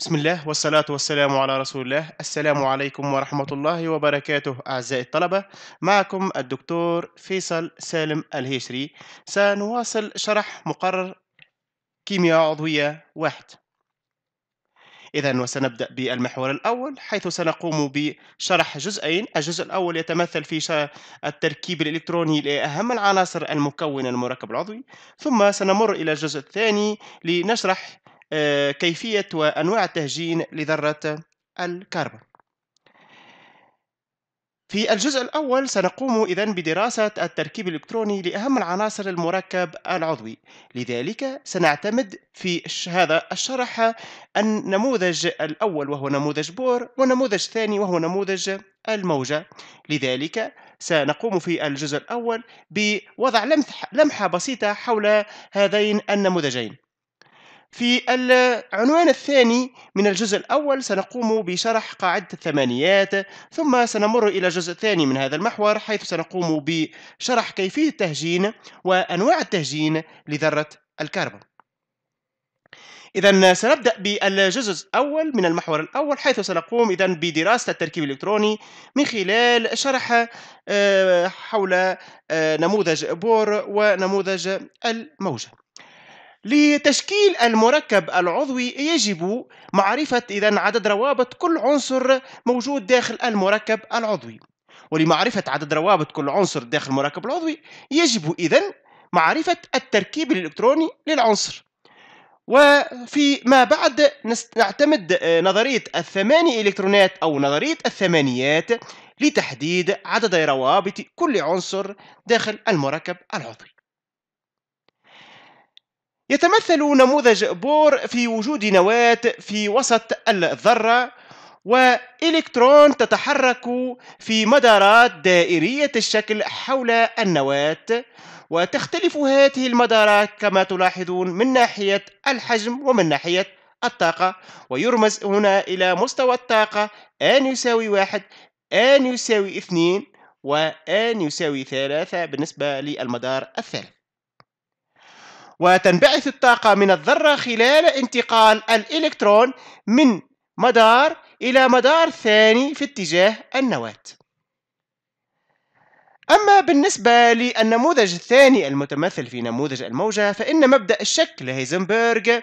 بسم الله والصلاة والسلام على رسول الله السلام عليكم ورحمة الله وبركاته أعزائي الطلبة معكم الدكتور فيصل سالم الهيشري سنواصل شرح مقرر كيمياء عضوية واحد إذا وسنبدأ بالمحور الأول حيث سنقوم بشرح جزئين الجزء الأول يتمثل في التركيب الإلكتروني لأهم العناصر المكونة المركب العضوي ثم سنمر إلى الجزء الثاني لنشرح آه، كيفية وأنواع التهجين لذرة الكربون في الجزء الأول سنقوم إذا بدراسة التركيب الإلكتروني لأهم العناصر المركب العضوي لذلك سنعتمد في هذا الشرح النموذج الأول وهو نموذج بور والنموذج الثاني وهو نموذج الموجة لذلك سنقوم في الجزء الأول بوضع لمحة بسيطة حول هذين النموذجين في العنوان الثاني من الجزء الأول سنقوم بشرح قاعدة الثمانيات ثم سنمر إلى الجزء الثاني من هذا المحور حيث سنقوم بشرح كيفية التهجين وأنواع التهجين لذرة الكربون إذا سنبدأ بالجزء الأول من المحور الأول حيث سنقوم إذا بدراسة التركيب الإلكتروني من خلال شرح آه، حول آه، نموذج بور ونموذج الموجة لتشكيل المركب العضوي يجب معرفة إذا عدد روابط كل عنصر موجود داخل المركب العضوي ولمعرفة عدد روابط كل عنصر داخل المركب العضوي يجب إذا معرفة التركيب الإلكتروني للعنصر وفي ما بعد نعتمد آه، نظرية الثماني إلكترونات أو نظرية الثمانيات لتحديد عدد روابط كل عنصر داخل المركب العضوي يتمثل نموذج بور في وجود نواة في وسط الذرة وإلكترون تتحرك في مدارات دائرية الشكل حول النواة وتختلف هذه المدارات كما تلاحظون من ناحية الحجم ومن ناحية الطاقة ويرمز هنا إلى مستوى الطاقة N يساوي واحد N يساوي اثنين N يساوي ثلاثة بالنسبة للمدار الثالث وتنبعث الطاقة من الذرة خلال انتقال الإلكترون من مدار إلى مدار ثاني في اتجاه النواة أما بالنسبة للنموذج الثاني المتمثل في نموذج الموجة فإن مبدأ الشك لهيزنبرغ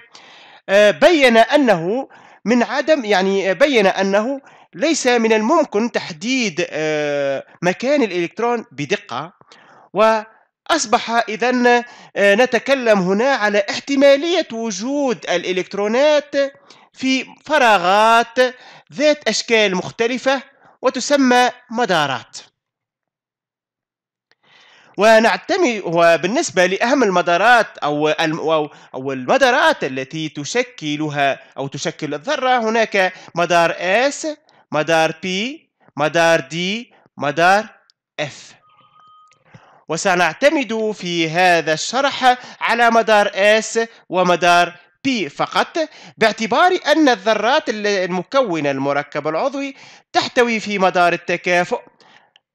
آه، بين أنه من عدم يعني آه، بين أنه ليس من الممكن تحديد آه، مكان الإلكترون بدقة و أصبح إذا آه، نتكلم هنا على احتمالية وجود الإلكترونات في فراغات ذات أشكال مختلفة وتسمى مدارات ونعتمد وبالنسبة لأهم المدارات أو أو المدارات التي تشكلها أو تشكل الذرة هناك مدار S مدار P مدار D مدار F وسنعتمد في هذا الشرح على مدار S ومدار P فقط باعتبار أن الذرات المكونة المركب العضوي تحتوي في مدار التكافؤ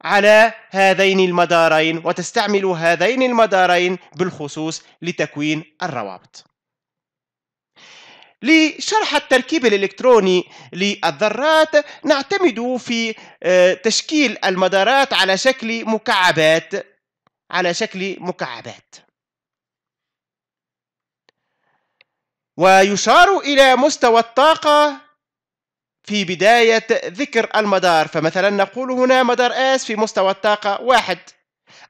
على هذين المدارين وتستعمل هذين المدارين بالخصوص لتكوين الروابط لشرح التركيب الإلكتروني للذرات نعتمد في آه، تشكيل المدارات على شكل مكعبات على شكل مكعبات ويشار إلى مستوى الطاقة في بداية ذكر المدار فمثلا نقول هنا مدار S في مستوى الطاقة واحد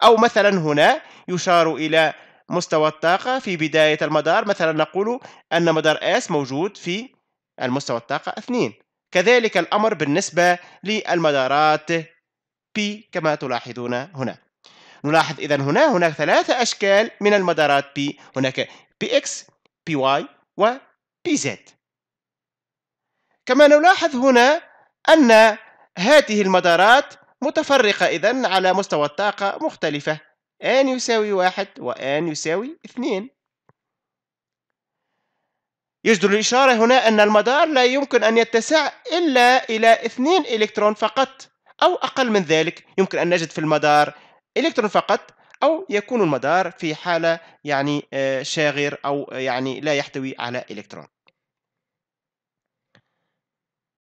أو مثلا هنا يشار إلى مستوى الطاقة في بداية المدار مثلا نقول أن مدار S موجود في المستوى الطاقة اثنين كذلك الأمر بالنسبة للمدارات P كما تلاحظون هنا نلاحظ إذا هنا هناك ثلاثة أشكال من المدارات بي هناك بي إكس بي واي بي زد كما نلاحظ هنا أن هذه المدارات متفرقة إذا على مستوى الطاقة مختلفة ان يساوي واحد و ان يساوي اثنين يجدر الإشارة هنا أن المدار لا يمكن أن يتسع إلا إلى اثنين إلكترون فقط أو أقل من ذلك يمكن أن نجد في المدار إلكترون فقط أو يكون المدار في حالة يعني آه، شاغر أو يعني لا يحتوي على إلكترون